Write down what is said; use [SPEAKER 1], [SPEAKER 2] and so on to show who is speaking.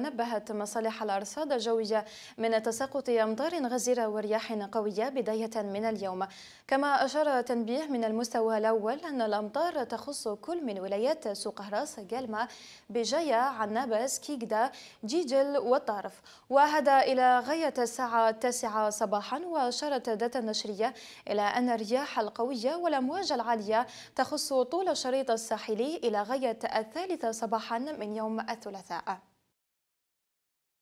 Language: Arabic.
[SPEAKER 1] نبهت مصالح الأرصاد الجوية من تساقط أمطار غزيرة ورياح قوية بداية من اليوم كما أشار تنبيه من المستوى الأول أن الأمطار تخص كل من ولايات سوق هراس جالما بجاية عنابس كيكدا جيجل والطرف وهذا إلى غاية الساعة التاسعة صباحا وأشارت ذات النشرية إلى أن الرياح القوية والأمواج العالية تخص طول الشريط الساحلي إلى غاية الثالثة صباحا من يوم الثلاثاء